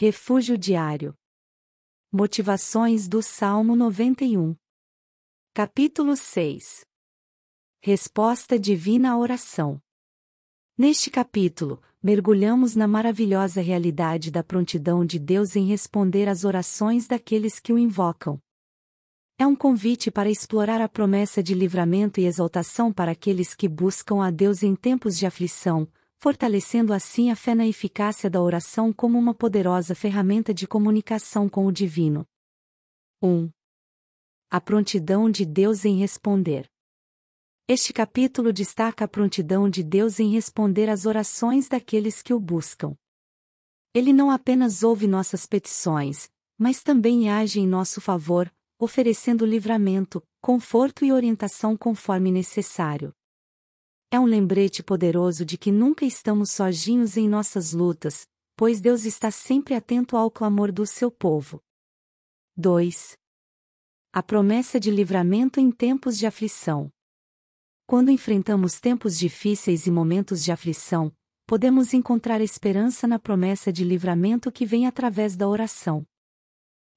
Refúgio diário. Motivações do Salmo 91. Capítulo 6. Resposta divina à oração. Neste capítulo, mergulhamos na maravilhosa realidade da prontidão de Deus em responder às orações daqueles que o invocam. É um convite para explorar a promessa de livramento e exaltação para aqueles que buscam a Deus em tempos de aflição, fortalecendo assim a fé na eficácia da oração como uma poderosa ferramenta de comunicação com o divino. 1. A prontidão de Deus em responder. Este capítulo destaca a prontidão de Deus em responder às orações daqueles que o buscam. Ele não apenas ouve nossas petições, mas também age em nosso favor, oferecendo livramento, conforto e orientação conforme necessário. É um lembrete poderoso de que nunca estamos sozinhos em nossas lutas, pois Deus está sempre atento ao clamor do seu povo. 2. A promessa de livramento em tempos de aflição. Quando enfrentamos tempos difíceis e momentos de aflição, podemos encontrar esperança na promessa de livramento que vem através da oração.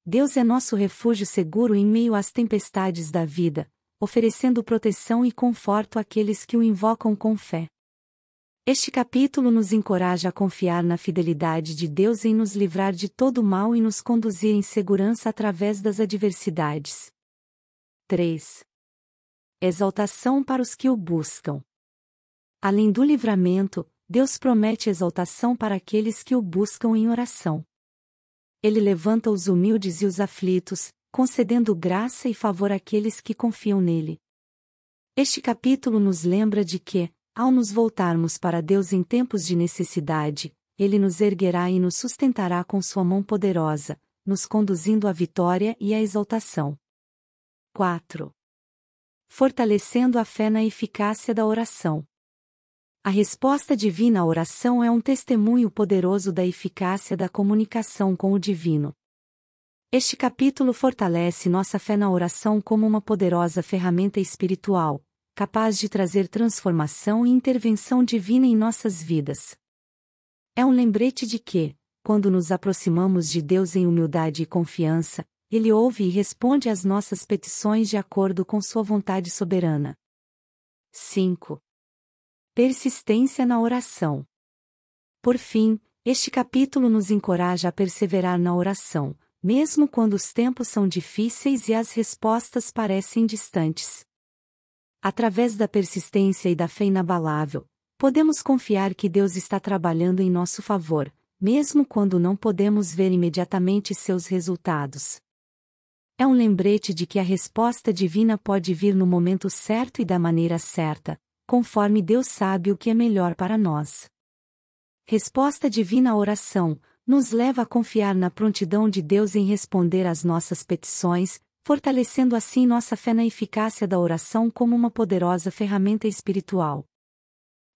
Deus é nosso refúgio seguro em meio às tempestades da vida, oferecendo proteção e conforto àqueles que o invocam com fé. Este capítulo nos encoraja a confiar na fidelidade de Deus em nos livrar de todo mal e nos conduzir em segurança através das adversidades. 3. Exaltação para os que o buscam. Além do livramento, Deus promete exaltação para aqueles que o buscam em oração. Ele levanta os humildes e os aflitos, concedendo graça e favor àqueles que confiam nele. Este capítulo nos lembra de que, ao nos voltarmos para Deus em tempos de necessidade, ele nos erguerá e nos sustentará com sua mão poderosa, nos conduzindo à vitória e à exaltação. 4. Fortalecendo a fé na eficácia da oração. A resposta divina à oração é um testemunho poderoso da eficácia da comunicação com o divino. Este capítulo fortalece nossa fé na oração como uma poderosa ferramenta espiritual, capaz de trazer transformação e intervenção divina em nossas vidas. É um lembrete de que, quando nos aproximamos de Deus em humildade e confiança, Ele ouve e responde às nossas petições de acordo com Sua vontade soberana. 5. Persistência na oração. Por fim, este capítulo nos encoraja a perseverar na oração, mesmo quando os tempos são difíceis e as respostas parecem distantes. Através da persistência e da fé inabalável, podemos confiar que Deus está trabalhando em nosso favor, mesmo quando não podemos ver imediatamente seus resultados. É um lembrete de que a resposta divina pode vir no momento certo e da maneira certa, conforme Deus sabe o que é melhor para nós. Resposta divina à oração, nos leva a confiar na prontidão de Deus em responder às nossas petições, fortalecendo assim nossa fé na eficácia da oração como uma poderosa ferramenta espiritual.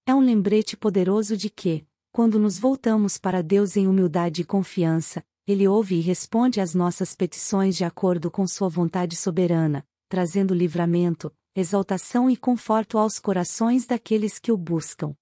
É um lembrete poderoso de que, quando nos voltamos para Deus em humildade e confiança, Ele ouve e responde às nossas petições de acordo com Sua vontade soberana, trazendo livramento, exaltação e conforto aos corações daqueles que o buscam.